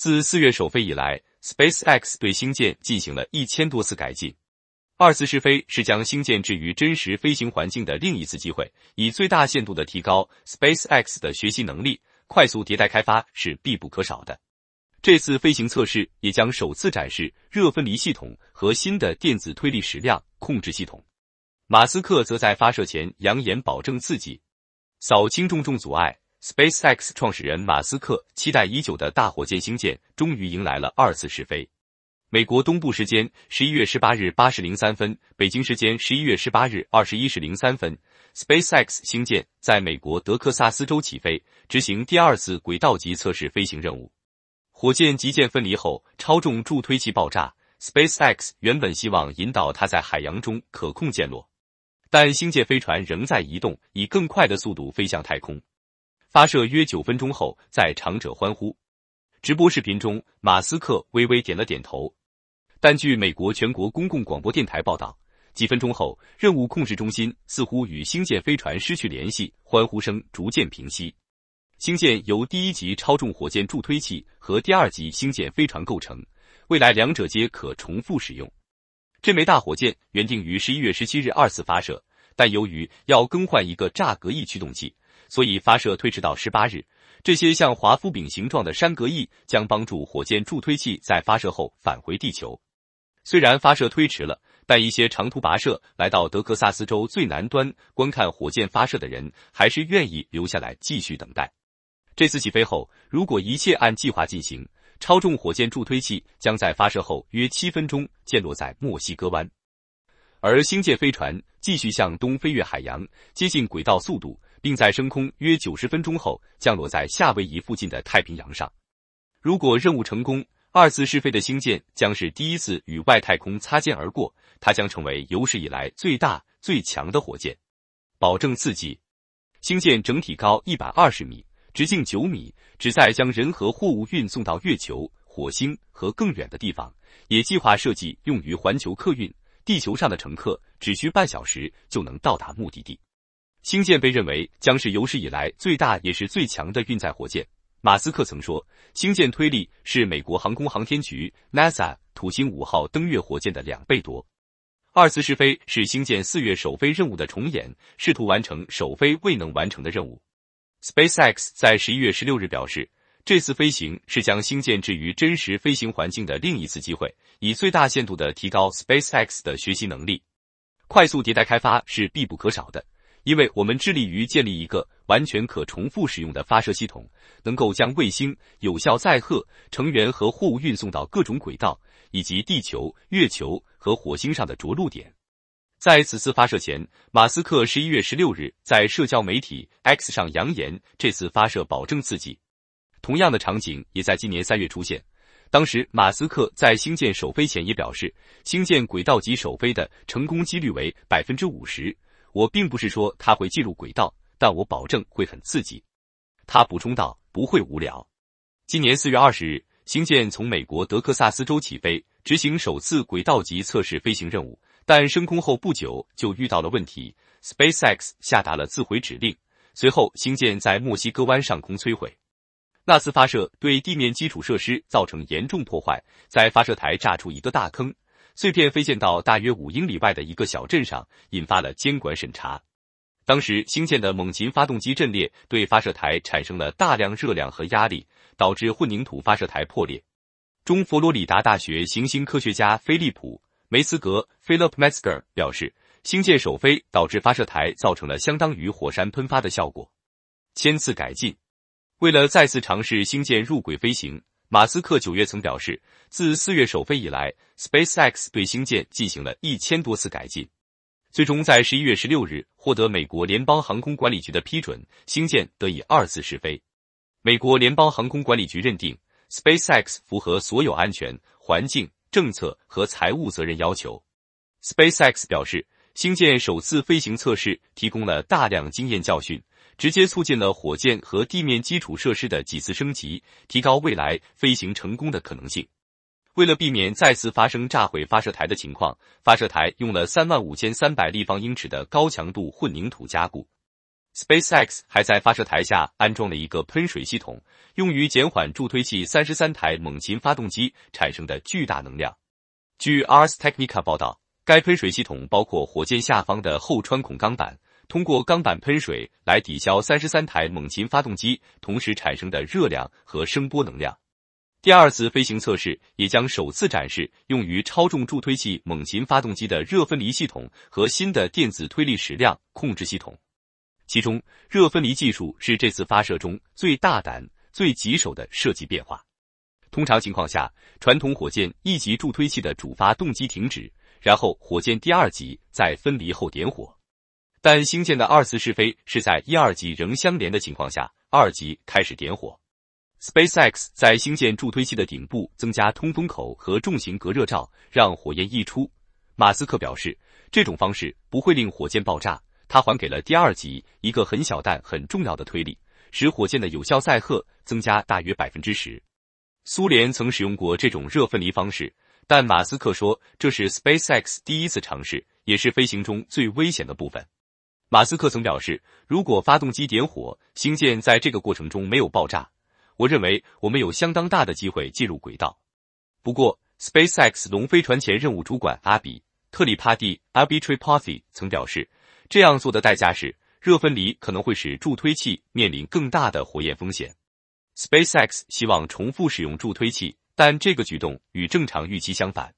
自四月首飞以来，Space X 对星舰进行了一千多次改进。二次试飞是将星舰置于真实飞行环境的另一次机会，以最大限度的提高 Space X 的学习能力。快速迭代开发是必不可少的。这次飞行测试也将首次展示热分离系统和新的电子推力矢量控制系统。马斯克则在发射前扬言保证自己扫清重重阻碍。SpaceX 创始人马斯克期待已久的大火箭星舰终于迎来了二次试飞。美国东部时间十一月十八日八时零三分，北京时间十一月十八日二十一时零三分，SpaceX 星舰在美国德克萨斯州起飞，执行第二次轨道级测试飞行任务。火箭急舰分离后，超重助推器爆炸。SpaceX 原本希望引导它在海洋中可控降落，但星舰飞船仍在移动，以更快的速度飞向太空。发射约九分钟后，在场者欢呼。直播视频中，马斯克微微点了点头。但据美国全国公共广播电台报道，几分钟后，任务控制中心似乎与星舰飞船失去联系，欢呼声逐渐平息。星舰由第一级超重火箭助推器和第二级星舰飞船构成，未来两者皆可重复使用。这枚大火箭原定于十一月十七日二次发射。但由于要更换一个栅格翼驱动器，所以发射推迟到十八日。这些像华夫饼形状的栅格翼将帮助火箭助推器在发射后返回地球。虽然发射推迟了，但一些长途跋涉来到德克萨斯州最南端观看火箭发射的人还是愿意留下来继续等待。这次起飞后，如果一切按计划进行，超重火箭助推器将在发射后约七分钟降落在墨西哥湾。而星舰飞船继续向东飞越海洋，接近轨道速度，并在升空约九十分钟后降落在夏威夷附近的太平洋上。如果任务成功，二次试飞的星舰将是第一次与外太空擦肩而过，它将成为有史以来最大、最强的火箭。保证自己，星舰整体高一百二十米，直径九米，旨在将人和货物运送到月球、火星和更远的地方，也计划设计用于环球客运。地球上的乘客只需半小时就能到达目的地。星舰被认为将是有史以来最大也是最强的运载火箭。马斯克曾说，星舰推力是美国航空航天局 （NASA） 土星五号登月火箭的两倍多。二次试飞是星舰四月首飞任务的重演，试图完成首飞未能完成的任务。SpaceX 在十一月十六日表示。这次飞行是将星舰置于真实飞行环境的另一次机会，以最大限度的提高 SpaceX 的学习能力。快速迭代开发是必不可少的，因为我们致力于建立一个完全可重复使用的发射系统，能够将卫星、有效载荷、成员和货物运送到各种轨道，以及地球、月球和火星上的着陆点。在此次发射前，马斯克十一月十六日在社交媒体 X 上扬言，这次发射保证自己。同样的场景也在今年三月出现。当时，马斯克在星舰首飞前也表示，星舰轨道级首飞的成功几率为百分之五十。我并不是说它会进入轨道，但我保证会很刺激。他补充道：“不会无聊。”今年四月二十日，星舰从美国德克萨斯州起飞，执行首次轨道级测试飞行任务。但升空后不久就遇到了问题，SpaceX 下达了自毁指令。随后，星舰在墨西哥湾上空摧毁。那次发射对地面基础设施造成严重破坏，在发射台炸出一个大坑，碎片飞溅到大约五英里外的一个小镇上，引发了监管审查。当时新建的猛禽发动机阵列对发射台产生了大量热量和压力，导致混凝土发射台破裂。中佛罗里达大学行星科学家菲利普·梅斯格 （Philip Metzger） 表示，星舰首飞导致发射台造成了相当于火山喷发的效果。千次改进。为了再次尝试星舰入轨飞行，马斯克九月曾表示，自四月首飞以来，SpaceX 对星舰进行了一千多次改进。最终在十一月十六日获得美国联邦航空管理局的批准，星舰得以二次试飞。美国联邦航空管理局认定，SpaceX 符合所有安全、环境政策和财务责任要求。SpaceX 表示，星舰首次飞行测试提供了大量经验教训。直接促进了火箭和地面基础设施的几次升级，提高未来飞行成功的可能性。为了避免再次发生炸毁发射台的情况，发射台用了三万五千三百立方英尺的高强度混凝土加固。SpaceX 还在发射台下安装了一个喷水系统，用于减缓助推器三十三台猛禽发动机产生的巨大能量。据 Ars Technica 报道，该喷水系统包括火箭下方的后穿孔钢板。通过钢板喷水来抵消三十三台猛禽发动机同时产生的热量和声波能量。第二次飞行测试也将首次展示用于超重助推器猛禽发动机的热分离系统和新的电子推力矢量控制系统。其中，热分离技术是这次发射中最大胆、最棘手的设计变化。通常情况下，传统火箭一级助推器的主发动机停止，然后火箭第二级在分离后点火。但星舰的二次试飞是在一二级仍相连的情况下，二级开始点火。SpaceX 在星舰助推器的顶部增加通风口和重型隔热罩，让火焰溢出。马斯克表示，这种方式不会令火箭爆炸。他还给了第二级一个很小但很重要的推力，使火箭的有效载荷增加大约百分之十。苏联曾使用过这种热分离方式，但马斯克说这是 SpaceX 第一次尝试，也是飞行中最危险的部分。马斯克曾表示，如果发动机点火，星舰在这个过程中没有爆炸，我认为我们有相当大的机会进入轨道。不过，SpaceX 龙飞船前任务主管阿比特里帕蒂 （Abi t r i p a t i 曾表示，这样做的代价是热分离可能会使助推器面临更大的火焰风险。SpaceX 希望重复使用助推器，但这个举动与正常预期相反。